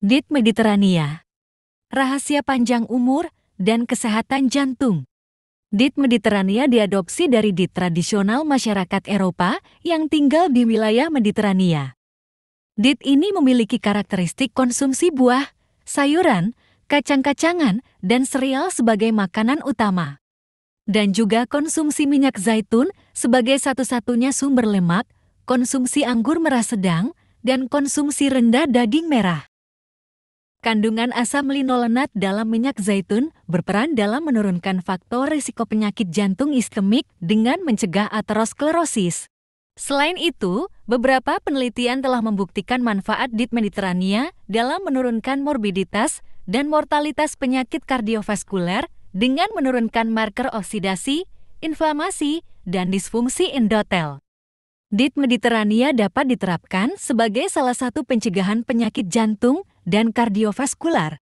Diet Mediterania. Rahasia panjang umur dan kesehatan jantung. Diet Mediterania diadopsi dari diet tradisional masyarakat Eropa yang tinggal di wilayah Mediterania. Diet ini memiliki karakteristik konsumsi buah, sayuran, kacang-kacangan, dan sereal sebagai makanan utama. Dan juga konsumsi minyak zaitun sebagai satu-satunya sumber lemak, konsumsi anggur merah sedang, dan konsumsi rendah daging merah. Kandungan asam linolenat dalam minyak zaitun berperan dalam menurunkan faktor risiko penyakit jantung iskemik dengan mencegah aterosklerosis. Selain itu, beberapa penelitian telah membuktikan manfaat diet Mediterania dalam menurunkan morbiditas dan mortalitas penyakit kardiovaskuler dengan menurunkan marker oksidasi, inflamasi, dan disfungsi endotel. Diet Mediterania dapat diterapkan sebagai salah satu pencegahan penyakit jantung dan kardiovaskular